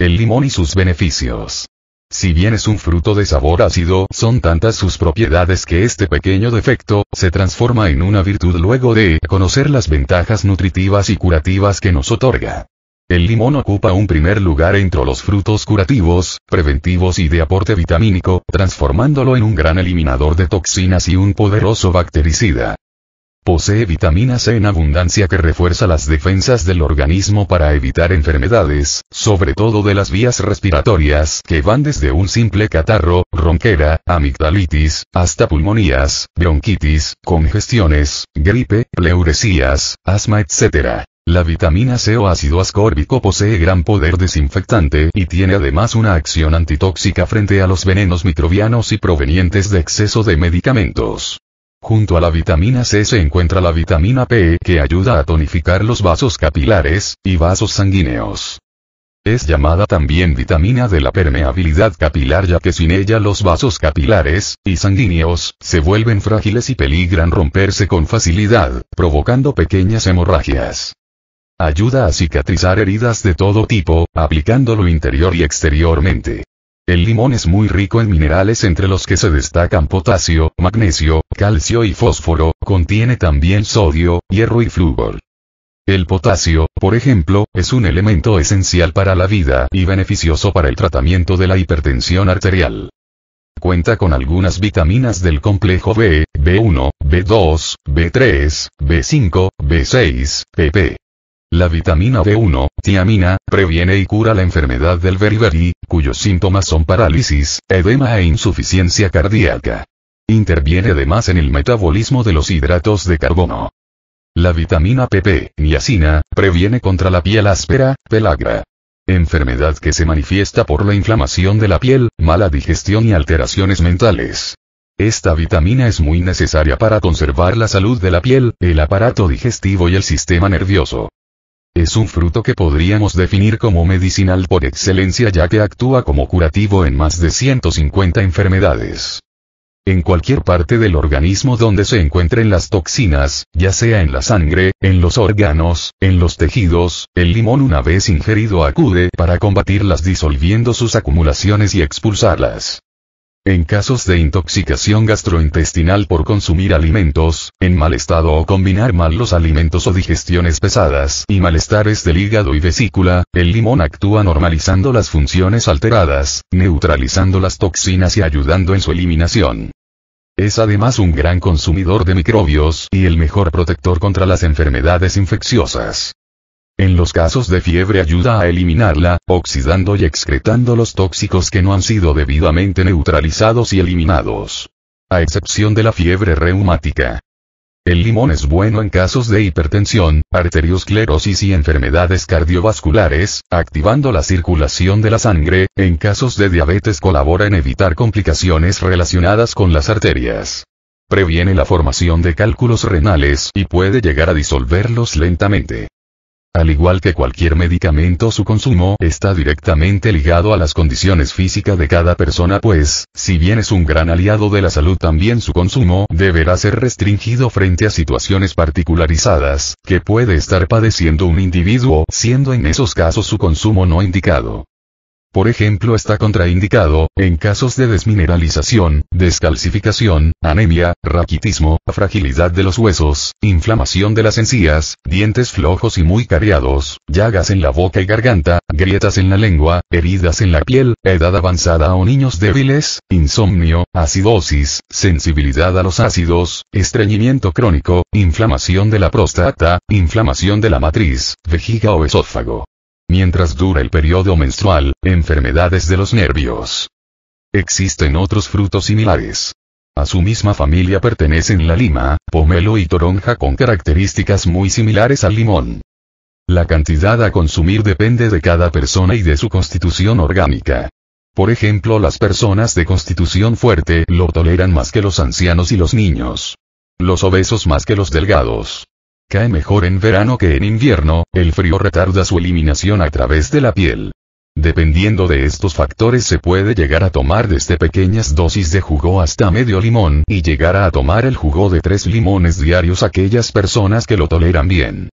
El limón y sus beneficios. Si bien es un fruto de sabor ácido, son tantas sus propiedades que este pequeño defecto se transforma en una virtud luego de conocer las ventajas nutritivas y curativas que nos otorga. El limón ocupa un primer lugar entre los frutos curativos, preventivos y de aporte vitamínico, transformándolo en un gran eliminador de toxinas y un poderoso bactericida. Posee vitamina C en abundancia que refuerza las defensas del organismo para evitar enfermedades, sobre todo de las vías respiratorias que van desde un simple catarro, ronquera, amigdalitis, hasta pulmonías, bronquitis, congestiones, gripe, pleuresías, asma etc. La vitamina C o ácido ascórbico posee gran poder desinfectante y tiene además una acción antitóxica frente a los venenos microbianos y provenientes de exceso de medicamentos. Junto a la vitamina C se encuentra la vitamina P que ayuda a tonificar los vasos capilares y vasos sanguíneos. Es llamada también vitamina de la permeabilidad capilar ya que sin ella los vasos capilares y sanguíneos se vuelven frágiles y peligran romperse con facilidad, provocando pequeñas hemorragias. Ayuda a cicatrizar heridas de todo tipo, aplicándolo interior y exteriormente. El limón es muy rico en minerales entre los que se destacan potasio, magnesio, calcio y fósforo, contiene también sodio, hierro y flúor. El potasio, por ejemplo, es un elemento esencial para la vida y beneficioso para el tratamiento de la hipertensión arterial. Cuenta con algunas vitaminas del complejo B, B1, B2, B3, B5, B6, PP. La vitamina B1, tiamina, previene y cura la enfermedad del beriberi, cuyos síntomas son parálisis, edema e insuficiencia cardíaca. Interviene además en el metabolismo de los hidratos de carbono. La vitamina PP, niacina, previene contra la piel áspera, pelagra. Enfermedad que se manifiesta por la inflamación de la piel, mala digestión y alteraciones mentales. Esta vitamina es muy necesaria para conservar la salud de la piel, el aparato digestivo y el sistema nervioso. Es un fruto que podríamos definir como medicinal por excelencia ya que actúa como curativo en más de 150 enfermedades. En cualquier parte del organismo donde se encuentren las toxinas, ya sea en la sangre, en los órganos, en los tejidos, el limón una vez ingerido acude para combatirlas disolviendo sus acumulaciones y expulsarlas. En casos de intoxicación gastrointestinal por consumir alimentos, en mal estado o combinar mal los alimentos o digestiones pesadas y malestares del hígado y vesícula, el limón actúa normalizando las funciones alteradas, neutralizando las toxinas y ayudando en su eliminación. Es además un gran consumidor de microbios y el mejor protector contra las enfermedades infecciosas. En los casos de fiebre ayuda a eliminarla, oxidando y excretando los tóxicos que no han sido debidamente neutralizados y eliminados. A excepción de la fiebre reumática. El limón es bueno en casos de hipertensión, arteriosclerosis y enfermedades cardiovasculares, activando la circulación de la sangre, en casos de diabetes colabora en evitar complicaciones relacionadas con las arterias. Previene la formación de cálculos renales y puede llegar a disolverlos lentamente. Al igual que cualquier medicamento su consumo está directamente ligado a las condiciones físicas de cada persona pues, si bien es un gran aliado de la salud también su consumo deberá ser restringido frente a situaciones particularizadas, que puede estar padeciendo un individuo, siendo en esos casos su consumo no indicado. Por ejemplo, está contraindicado, en casos de desmineralización, descalcificación, anemia, raquitismo, fragilidad de los huesos, inflamación de las encías, dientes flojos y muy cariados, llagas en la boca y garganta, grietas en la lengua, heridas en la piel, edad avanzada o niños débiles, insomnio, acidosis, sensibilidad a los ácidos, estreñimiento crónico, inflamación de la próstata, inflamación de la matriz, vejiga o esófago. Mientras dura el periodo menstrual, enfermedades de los nervios. Existen otros frutos similares. A su misma familia pertenecen la lima, pomelo y toronja con características muy similares al limón. La cantidad a consumir depende de cada persona y de su constitución orgánica. Por ejemplo, las personas de constitución fuerte lo toleran más que los ancianos y los niños. Los obesos más que los delgados. Cae mejor en verano que en invierno, el frío retarda su eliminación a través de la piel. Dependiendo de estos factores se puede llegar a tomar desde pequeñas dosis de jugo hasta medio limón y llegar a tomar el jugo de tres limones diarios aquellas personas que lo toleran bien.